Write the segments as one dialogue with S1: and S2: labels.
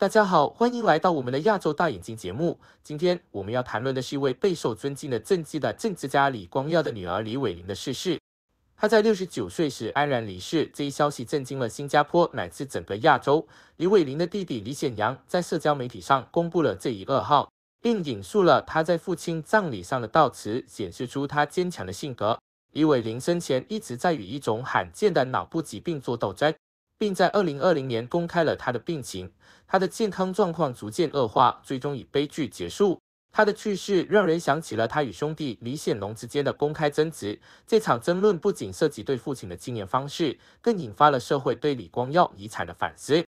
S1: 大家好，欢迎来到我们的亚洲大眼睛节目。今天我们要谈论的是一位备受尊敬的政治的政治家李光耀的女儿李伟玲的逝世。她在六十九岁时安然离世，这一消息震惊了新加坡乃至整个亚洲。李伟玲的弟弟李显阳在社交媒体上公布了这一噩耗，并引述了他在父亲葬礼上的悼词，显示出他坚强的性格。李伟玲生前一直在与一种罕见的脑部疾病作斗争，并在二零二零年公开了他的病情。他的健康状况逐渐恶化，最终以悲剧结束。他的去世让人想起了他与兄弟李显龙之间的公开争执。这场争论不仅涉及对父亲的纪念方式，更引发了社会对李光耀遗产的反思。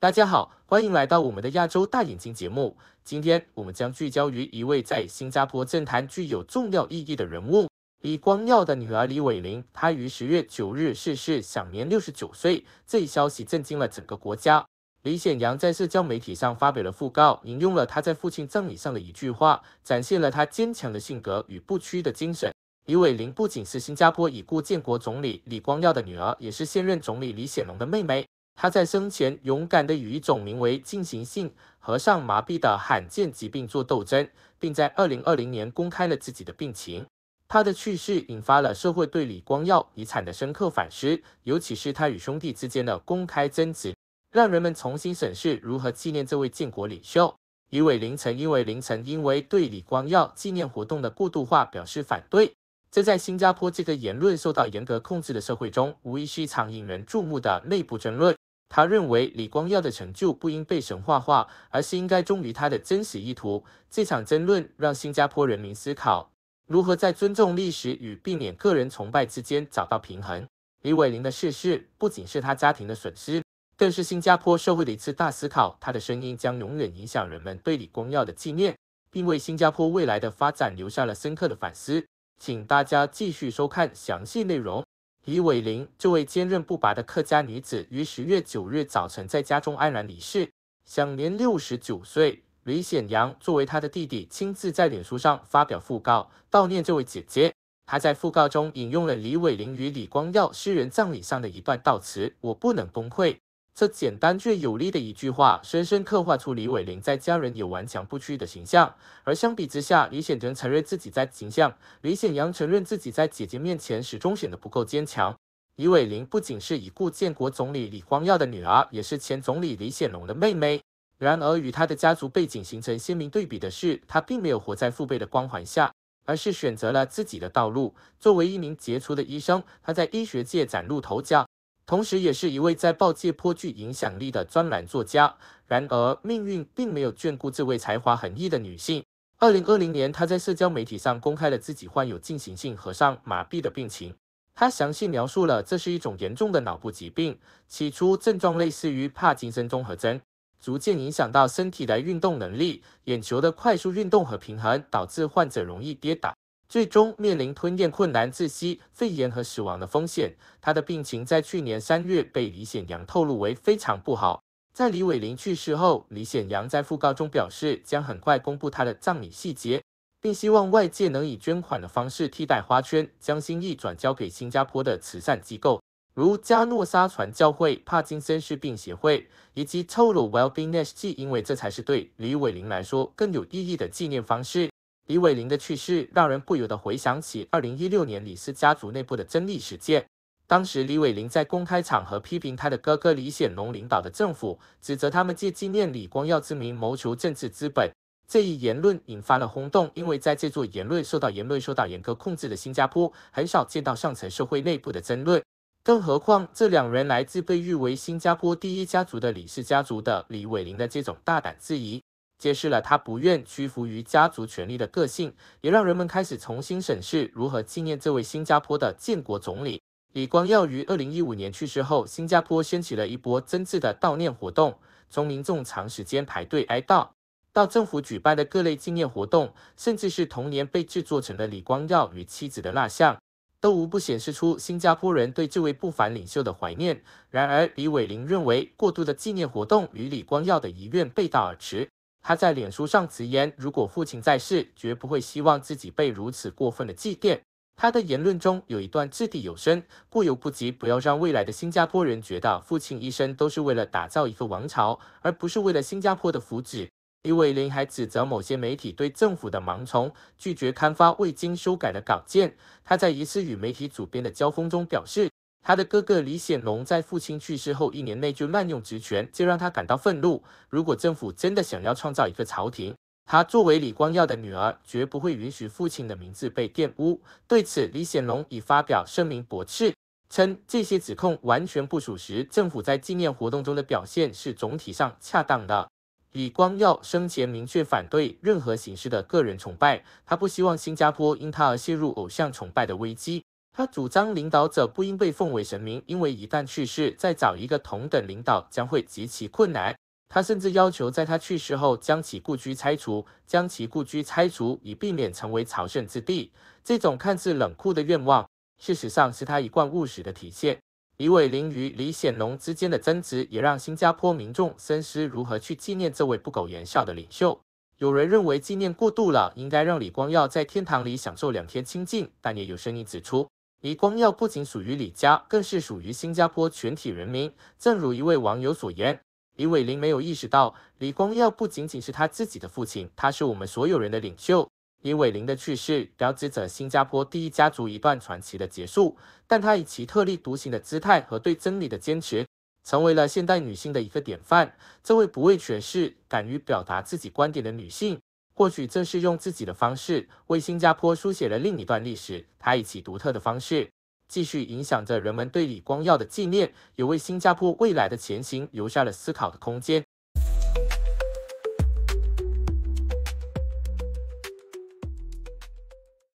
S1: 大家好，欢迎来到我们的亚洲大眼睛节目。今天我们将聚焦于一位在新加坡政坛具有重要意义的人物——李光耀的女儿李伟玲。她于十月九日逝世，享年六十九岁。这一消息震惊了整个国家。李显阳在社交媒体上发表了讣告，引用了他在父亲葬礼上的一句话，展现了他坚强的性格与不屈的精神。李伟玲不仅是新加坡已故建国总理李光耀的女儿，也是现任总理李显龙的妹妹。他在生前勇敢地与一种名为进行性和上麻痹的罕见疾病做斗争，并在二零二零年公开了自己的病情。他的去世引发了社会对李光耀遗产的深刻反思，尤其是他与兄弟之间的公开争执，让人们重新审视如何纪念这位建国领袖。一伟凌晨因为凌晨因为对李光耀纪念活动的过度化表示反对，这在新加坡这个言论受到严格控制的社会中，无疑是一场引人注目的内部争论。他认为李光耀的成就不应被神话化，而是应该忠于他的真实意图。这场争论让新加坡人民思考如何在尊重历史与避免个人崇拜之间找到平衡。李伟林的逝世不仅是他家庭的损失，更是新加坡社会的一次大思考。他的声音将永远影响人们对李光耀的纪念，并为新加坡未来的发展留下了深刻的反思。请大家继续收看详细内容。李伟玲，这位坚韧不拔的客家女子，于十月九日早晨在家中安然离世，享年六十九岁。李显阳作为她的弟弟，亲自在脸书上发表讣告悼念这位姐姐。他在讣告中引用了李伟玲与李光耀诗人葬礼上的一段悼词：“我不能崩溃。”这简单却有力的一句话，深深刻画出李伟玲在家人有顽强不屈的形象。而相比之下，李显龙承认自己在形象，李显阳承认自己在姐姐面前始终显得不够坚强。李伟玲不仅是已故建国总理李光耀的女儿，也是前总理李显龙的妹妹。然而，与她的家族背景形成鲜明对比的是，她并没有活在父辈的光环下，而是选择了自己的道路。作为一名杰出的医生，她在医学界崭露头角。同时，也是一位在报界颇具影响力的专栏作家。然而，命运并没有眷顾这位才华横溢的女性。二零二零年，她在社交媒体上公开了自己患有进行性核上麻痹的病情。她详细描述了这是一种严重的脑部疾病，起初症状类似于帕金森综合征，逐渐影响到身体的运动能力、眼球的快速运动和平衡，导致患者容易跌倒。最终面临吞咽困难、窒息、肺炎和死亡的风险。他的病情在去年三月被李显阳透露为非常不好。在李伟林去世后，李显阳在讣告中表示，将很快公布他的葬礼细节，并希望外界能以捐款的方式替代花圈，将心意转交给新加坡的慈善机构，如加诺沙传教会、帕金森氏病协会以及 Total Wellbeing SG 因为这才是对李伟林来说更有意义的纪念方式。李伟林的去世让人不由得回想起二零一六年李氏家族内部的争议事件。当时，李伟林在公开场合批评他的哥哥李显龙领导的政府，指责他们借纪念李光耀之名谋求政治资本。这一言论引发了轰动，因为在这座言论受到言论受到严格控制的新加坡，很少见到上层社会内部的争论。更何况，这两人来自被誉为新加坡第一家族的李氏家族的李伟林的这种大胆质疑。揭示了他不愿屈服于家族权力的个性，也让人们开始重新审视如何纪念这位新加坡的建国总理李光耀。于二零一五年去世后，新加坡掀起了一波真挚的悼念活动，从民众长时间排队哀悼，到政府举办的各类纪念活动，甚至是同年被制作成的李光耀与妻子的蜡像，都无不显示出新加坡人对这位不凡领袖的怀念。然而，李伟林认为，过度的纪念活动与李光耀的遗愿背道而驰。他在脸书上直言，如果父亲在世，绝不会希望自己被如此过分的祭奠。他的言论中有一段掷地有声，过犹不及，不要让未来的新加坡人觉得父亲一生都是为了打造一个王朝，而不是为了新加坡的福祉。李伟林还指责某些媒体对政府的盲从，拒绝刊发未经修改的稿件。他在一次与媒体主编的交锋中表示。他的哥哥李显龙在父亲去世后一年内就滥用职权，这让他感到愤怒。如果政府真的想要创造一个朝廷，他作为李光耀的女儿，绝不会允许父亲的名字被玷污。对此，李显龙已发表声明驳斥，称这些指控完全不属实。政府在纪念活动中的表现是总体上恰当的。李光耀生前明确反对任何形式的个人崇拜，他不希望新加坡因他而陷入偶像崇拜的危机。他主张领导者不应被奉为神明，因为一旦去世，再找一个同等领导将会极其困难。他甚至要求在他去世后将其故居拆除，将其故居拆除以避免成为朝圣之地。这种看似冷酷的愿望，事实上是他一贯务实的体现。李伟林与李显龙之间的争执也让新加坡民众深思如何去纪念这位不苟言笑的领袖。有人认为纪念过度了，应该让李光耀在天堂里享受两天清静，但也有声音指出。李光耀不仅属于李家，更是属于新加坡全体人民。正如一位网友所言，李伟林没有意识到，李光耀不仅仅是他自己的父亲，他是我们所有人的领袖。李伟林的去世，标志着新加坡第一家族一段传奇的结束。但他以其特立独行的姿态和对真理的坚持，成为了现代女性的一个典范。这位不畏权势、敢于表达自己观点的女性。或许正是用自己的方式为新加坡书写了另一段历史。他以其独特的方式，继续影响着人们对李光耀的纪念，也为新加坡未来的前行留下了思考的空间。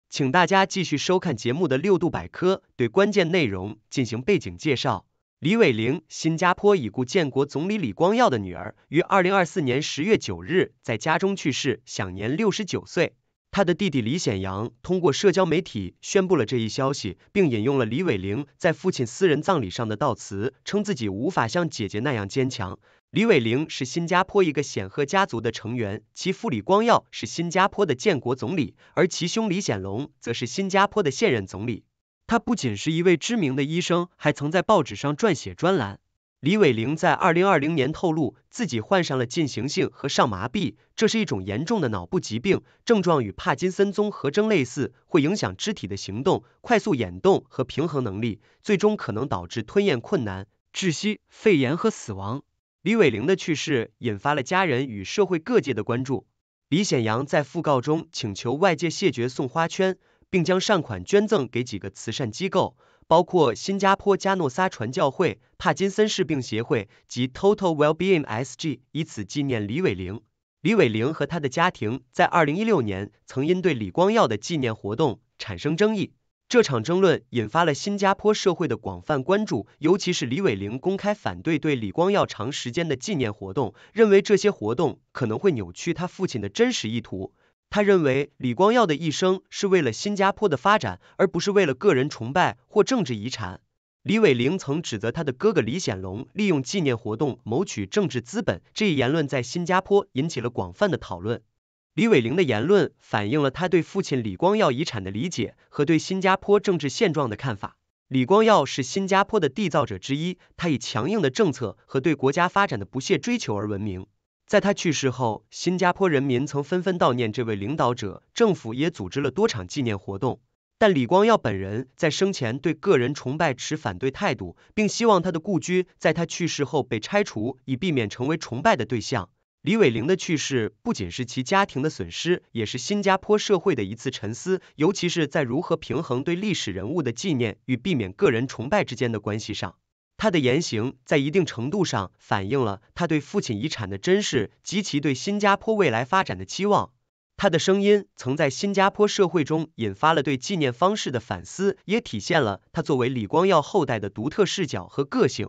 S2: 请大家继续收看节目的六度百科，对关键内容进行背景介绍。李伟玲，新加坡已故建国总理李光耀的女儿，于二零二四年十月九日在家中去世，享年六十九岁。她的弟弟李显扬通过社交媒体宣布了这一消息，并引用了李伟玲在父亲私人葬礼上的悼词，称自己无法像姐姐那样坚强。李伟玲是新加坡一个显赫家族的成员，其父李光耀是新加坡的建国总理，而其兄李显龙则是新加坡的现任总理。他不仅是一位知名的医生，还曾在报纸上撰写专栏。李伟玲在二零二零年透露自己患上了进行性和上麻痹，这是一种严重的脑部疾病，症状与帕金森综合征类似，会影响肢体的行动、快速眼动和平衡能力，最终可能导致吞咽困难、窒息、肺炎和死亡。李伟玲的去世引发了家人与社会各界的关注。李显扬在讣告中请求外界谢绝送花圈。并将善款捐赠给几个慈善机构，包括新加坡加诺撒传教会、帕金森氏病协会及 Total Wellbeing SG，以此纪念李伟玲。李伟玲和他的家庭在二零一六年曾因对李光耀的纪念活动产生争议，这场争论引发了新加坡社会的广泛关注。尤其是李伟玲公开反对对李光耀长时间的纪念活动，认为这些活动可能会扭曲他父亲的真实意图。他认为李光耀的一生是为了新加坡的发展，而不是为了个人崇拜或政治遗产。李伟玲曾指责他的哥哥李显龙利用纪念活动谋取政治资本，这一言论在新加坡引起了广泛的讨论。李伟玲的言论反映了他对父亲李光耀遗产的理解和对新加坡政治现状的看法。李光耀是新加坡的缔造者之一，他以强硬的政策和对国家发展的不懈追求而闻名。在他去世后，新加坡人民曾纷纷悼念这位领导者，政府也组织了多场纪念活动。但李光耀本人在生前对个人崇拜持反对态度，并希望他的故居在他去世后被拆除，以避免成为崇拜的对象。李伟玲的去世不仅是其家庭的损失，也是新加坡社会的一次沉思，尤其是在如何平衡对历史人物的纪念与避免个人崇拜之间的关系上。他的言行在一定程度上反映了他对父亲遗产的珍视及其对新加坡未来发展的期望。他的声音曾在新加坡社会中引发了对纪念方式的反思，也体现了他作为李光耀后代的独特视角和个性。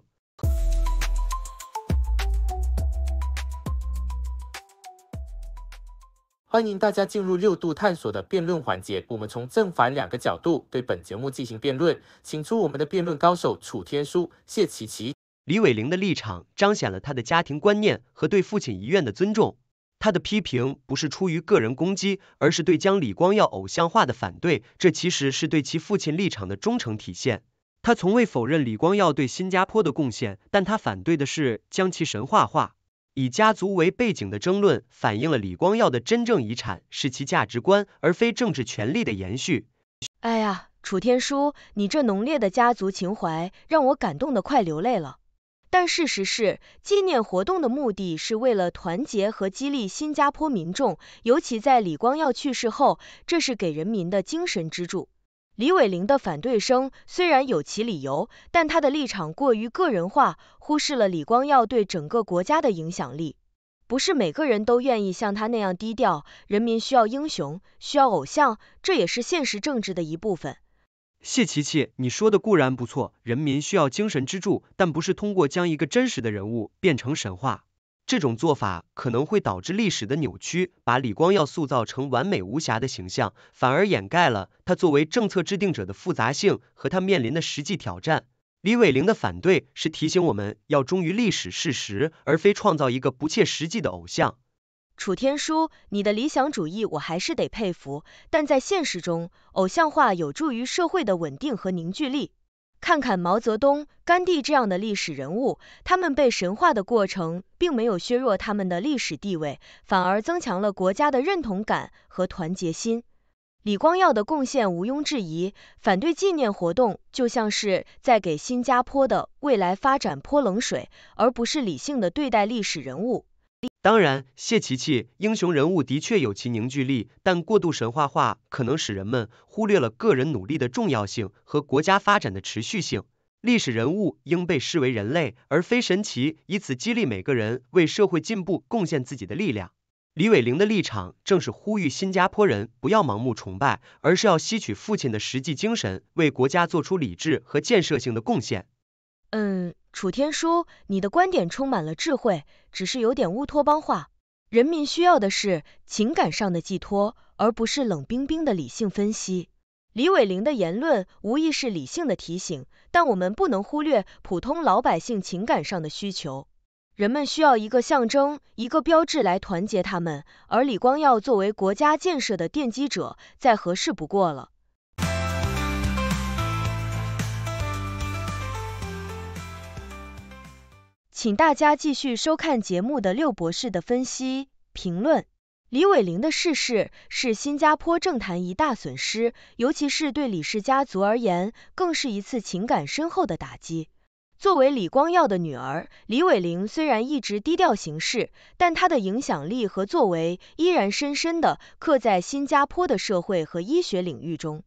S1: 欢迎大家进入六度探索的辩论环节。我们从正反两个角度对本节目进行辩论，请出我们的辩论高手楚天舒、
S2: 谢琪琪、李伟玲的立场彰显了他的家庭观念和对父亲遗愿的尊重。他的批评不是出于个人攻击，而是对将李光耀偶像化的反对。这其实是对其父亲立场的忠诚体现。他从未否认李光耀对新加坡的贡献，但他反对的是将其神话化。以家族为背景的争论反映了李光耀的真正遗产是其价值观而非政治权力的延续。
S3: 哎呀，楚天舒，你这浓烈的家族情怀让我感动的快流泪了。但事实是，纪念活动的目的是为了团结和激励新加坡民众，尤其在李光耀去世后，这是给人民的精神支柱。李伟林的反对声虽然有其理由，但他的立场过于个人化，忽视了李光耀对整个国家的影响力。不是每个人都愿意像他那样低调，人民需要英雄，需要偶像，这也是现实政治的一部分。
S2: 谢琪琪，你说的固然不错，人民需要精神支柱，但不是通过将一个真实的人物变成神话。这种做法可能会导致历史的扭曲，把李光耀塑造成完美无瑕的形象，反而掩盖了他作为政策制定者的复杂性和他面临的实际挑战。李伟玲的反对是提醒我们要忠于历史事实，而非创造一个不切实际的偶像。
S3: 楚天舒，你的理想主义我还是得佩服，但在现实中，偶像化有助于社会的稳定和凝聚力。看看毛泽东、甘地这样的历史人物，他们被神化的过程，并没有削弱他们的历史地位，反而增强了国家的认同感和团结心。李光耀的贡献毋庸置疑，反对纪念活动就像是在给新加坡的未来发展泼冷水，而不是理性的对待历史人物。
S2: 当然，谢琪琪英雄人物的确有其凝聚力，但过度神话化可能使人们忽略了个人努力的重要性和国家发展的持续性。历史人物应被视为人类而非神奇，以此激励每个人为社会进步贡献自己的力量。李伟玲的立场正是呼吁新加坡人不要盲目崇拜，而是要吸取父亲的实际精神，为国家做出理智和建设性的贡献。
S3: 嗯。楚天舒，你的观点充满了智慧，只是有点乌托邦化。人民需要的是情感上的寄托，而不是冷冰冰的理性分析。李伟玲的言论无疑是理性的提醒，但我们不能忽略普通老百姓情感上的需求。人们需要一个象征，一个标志来团结他们，而李光耀作为国家建设的奠基者，再合适不过了。请大家继续收看节目的六博士的分析评论。李伟玲的逝世是新加坡政坛一大损失，尤其是对李氏家族而言，更是一次情感深厚的打击。作为李光耀的女儿，李伟玲虽然一直低调行事，但她的影响力和作为依然深深的刻在新加坡的社会和医学领域中。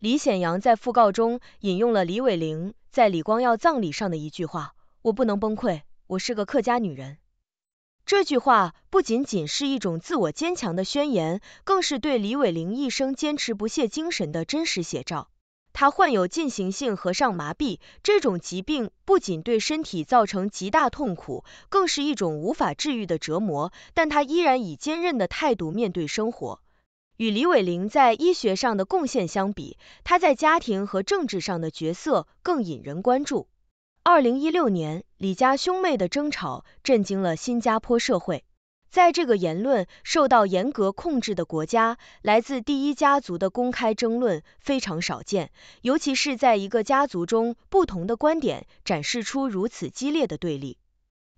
S3: 李显扬在讣告中引用了李伟玲在李光耀葬礼上的一句话：“我不能崩溃。”我是个客家女人。这句话不仅仅是一种自我坚强的宣言，更是对李伟玲一生坚持不懈精神的真实写照。她患有进行性和上麻痹，这种疾病不仅对身体造成极大痛苦，更是一种无法治愈的折磨，但她依然以坚韧的态度面对生活。与李伟玲在医学上的贡献相比，她在家庭和政治上的角色更引人关注。二零一六年，李家兄妹的争吵震惊了新加坡社会。在这个言论受到严格控制的国家，来自第一家族的公开争论非常少见，尤其是在一个家族中，不同的观点展示出如此激烈的对立。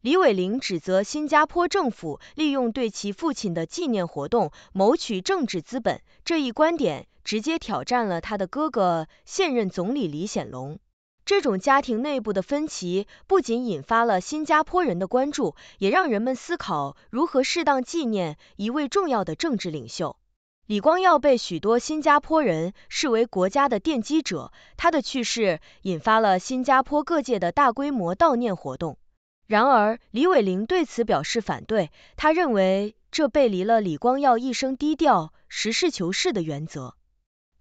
S3: 李伟玲指责新加坡政府利用对其父亲的纪念活动谋取政治资本，这一观点直接挑战了他的哥哥现任总理李显龙。这种家庭内部的分歧不仅引发了新加坡人的关注，也让人们思考如何适当纪念一位重要的政治领袖。李光耀被许多新加坡人视为国家的奠基者，他的去世引发了新加坡各界的大规模悼念活动。然而，李伟玲对此表示反对，他认为这背离了李光耀一生低调、实事求是的原则。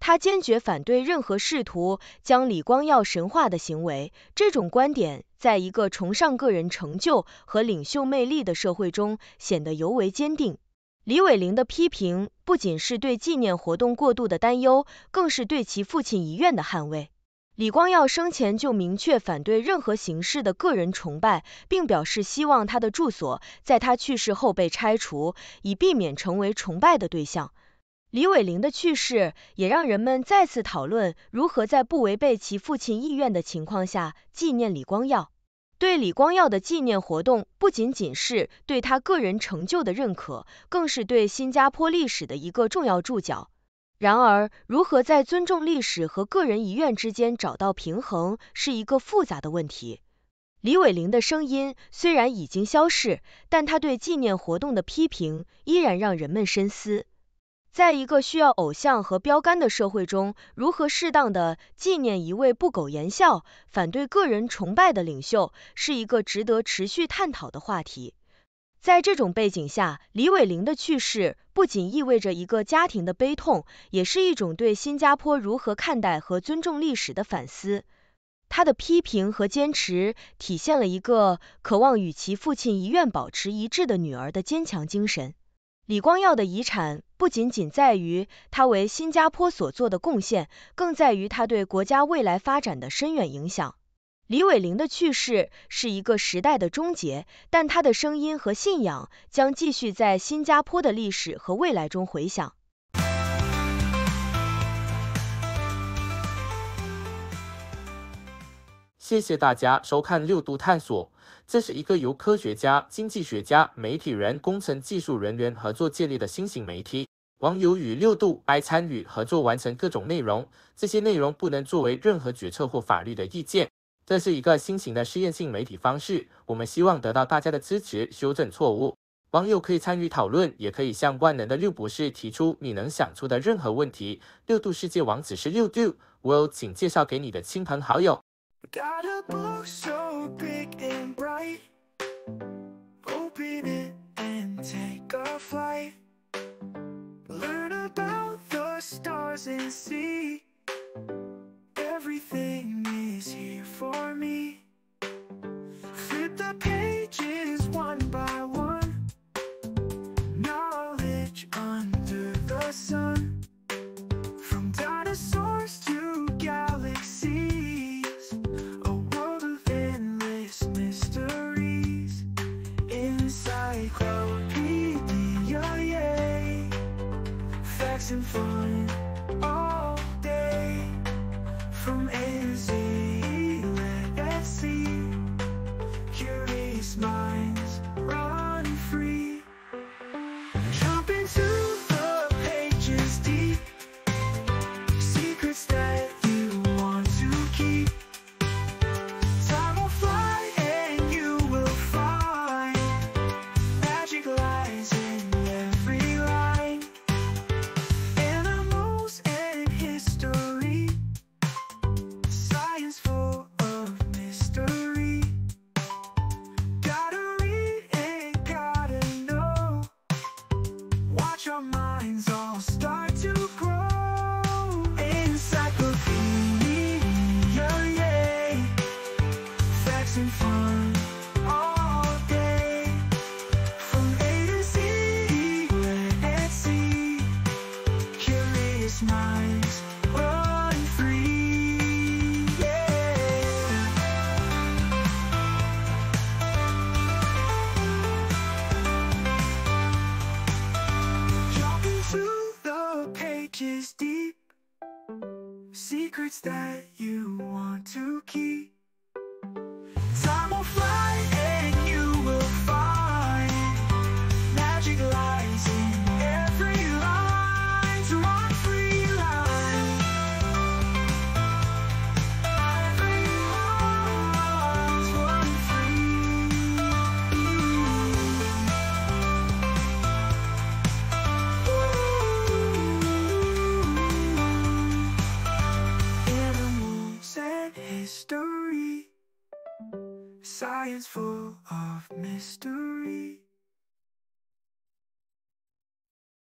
S3: 他坚决反对任何试图将李光耀神化的行为，这种观点在一个崇尚个人成就和领袖魅力的社会中显得尤为坚定。李伟玲的批评不仅是对纪念活动过度的担忧，更是对其父亲遗愿的捍卫。李光耀生前就明确反对任何形式的个人崇拜，并表示希望他的住所在他去世后被拆除，以避免成为崇拜的对象。李伟玲的去世也让人们再次讨论如何在不违背其父亲意愿的情况下纪念李光耀。对李光耀的纪念活动不仅仅是对他个人成就的认可，更是对新加坡历史的一个重要注脚。然而，如何在尊重历史和个人遗愿之间找到平衡，是一个复杂的问题。李伟玲的声音虽然已经消逝，但他对纪念活动的批评依然让人们深思。在一个需要偶像和标杆的社会中，如何适当的纪念一位不苟言笑、反对个人崇拜的领袖，是一个值得持续探讨的话题。在这种背景下，李伟玲的去世不仅意味着一个家庭的悲痛，也是一种对新加坡如何看待和尊重历史的反思。他的批评和坚持，体现了一个渴望与其父亲遗愿保持一致的女儿的坚强精神。李光耀的遗产。不仅仅在于他为新加坡所做的贡献，更在于他对国家未来发展的深远影响。李伟玲的去世是一个时代的终结，但他的声音和信仰将继续在新加坡的历史和未来中回响。
S1: 谢谢大家收看六度探索，这是一个由科学家、经济学家、媒体人、工程技术人员合作建立的新型媒体。网友与六度爱参与合作完成各种内容，这些内容不能作为任何决策或法律的意见。这是一个新型的试验性媒体方式，我们希望得到大家的支持，修正错误。网友可以参与讨论，也可以向万能的六博士提出你能想出的任何问题。六度世界王子是六度，我 l 请介绍给你的亲朋好友。flight.
S4: Open it take and a stars and see mind.